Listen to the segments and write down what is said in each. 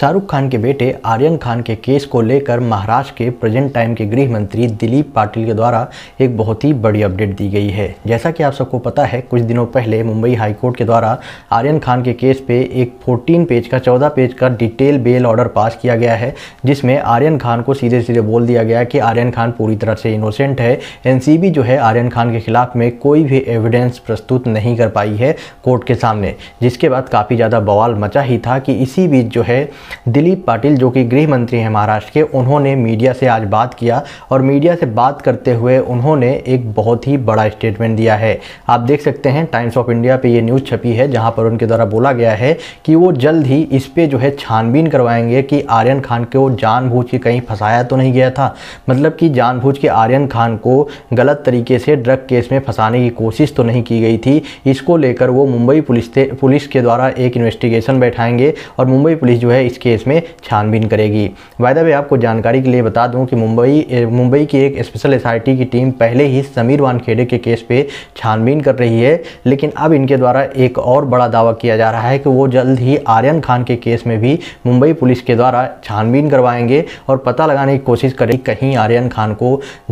शाहरुख खान के बेटे आर्यन खान के केस को लेकर महाराष्ट्र के प्रेजेंट टाइम के गृह मंत्री दिलीप पाटिल के द्वारा एक बहुत ही बड़ी अपडेट दी गई है जैसा कि आप सबको पता है कुछ दिनों पहले मुंबई हाईकोर्ट के द्वारा आर्यन खान के केस पे एक 14 पेज का 14 पेज का डिटेल बेल ऑर्डर पास किया गया है जिसमें आर्यन खान को सीधे सीधे बोल दिया गया कि आर्यन खान पूरी तरह से इनोसेंट है एन जो है आर्यन खान के खिलाफ में कोई भी एविडेंस प्रस्तुत नहीं कर पाई है कोर्ट के सामने जिसके बाद काफ़ी ज़्यादा बवाल मचा ही था कि इसी बीच जो है दिलीप पाटिल जो कि गृह मंत्री हैं महाराष्ट्र के उन्होंने मीडिया से आज बात किया और मीडिया से बात करते हुए उन्होंने एक बहुत ही बड़ा स्टेटमेंट दिया है आप देख सकते हैं टाइम्स ऑफ इंडिया पे ये न्यूज़ छपी है जहाँ पर उनके द्वारा बोला गया है कि वो जल्द ही इस पर जो है छानबीन करवाएंगे कि आर्यन खान को जानबूझ के कहीं फंसाया तो नहीं गया था मतलब कि जानबूझ के आर्यन खान को गलत तरीके से ड्रग केस में फंसाने की कोशिश तो नहीं की गई थी इसको लेकर वो मुंबई पुलिस पुलिस के द्वारा एक इन्वेस्टिगेशन बैठाएंगे और मुंबई पुलिस जो है इस केस में छानबीन करेगी वायदा भी आपको जानकारी के लिए बता दूं कि मुंबई मुंबई की एक स्पेशल एसआईटी की टीम पहले ही समीर वानखेड़े के केस पे छानबीन कर रही है लेकिन अब इनके द्वारा एक और बड़ा दावा किया जा रहा है कि वो जल्द ही आर्यन खान के केस में भी मुंबई पुलिस के द्वारा छानबीन करवाएंगे और पता लगाने की कोशिश करेगी कहीं आर्यन खान को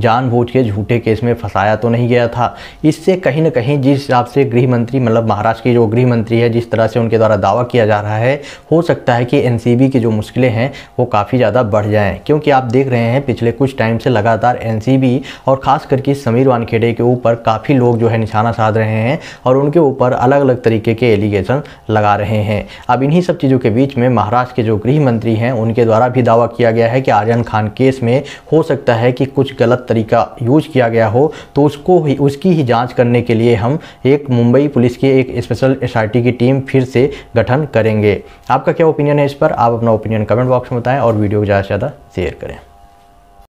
जानबूझ के झूठे केस में फंसाया तो नहीं गया था इससे कहीं ना कहीं जिस हिसाब से गृह मंत्री मतलब महाराष्ट्र के जो गृह मंत्री है जिस तरह से उनके द्वारा दावा किया जा रहा है हो सकता है कि एन एनसीबी की जो मुश्किलें हैं वो काफ़ी ज़्यादा बढ़ जाएँ क्योंकि आप देख रहे हैं पिछले कुछ टाइम से लगातार एन और ख़ास करके समीर वानखेड़े के ऊपर काफ़ी लोग जो है निशाना साध रहे हैं और उनके ऊपर अलग अलग तरीके के एलिगेशन लगा रहे हैं अब इन्हीं सब चीज़ों के बीच में महाराष्ट्र के जो गृह मंत्री हैं उनके द्वारा भी दावा किया गया है कि आर्यन खान केस में हो सकता है कि कुछ गलत तरीका यूज किया गया हो तो उसको ही उसकी ही जांच करने के लिए हम एक मुंबई पुलिस की एक स्पेशल एसआरटी की टीम फिर से गठन करेंगे आपका क्या ओपिनियन है इस पर आप अपना ओपिनियन कमेंट बॉक्स में बताएं और वीडियो को ज़्यादा से ज़्यादा शेयर करें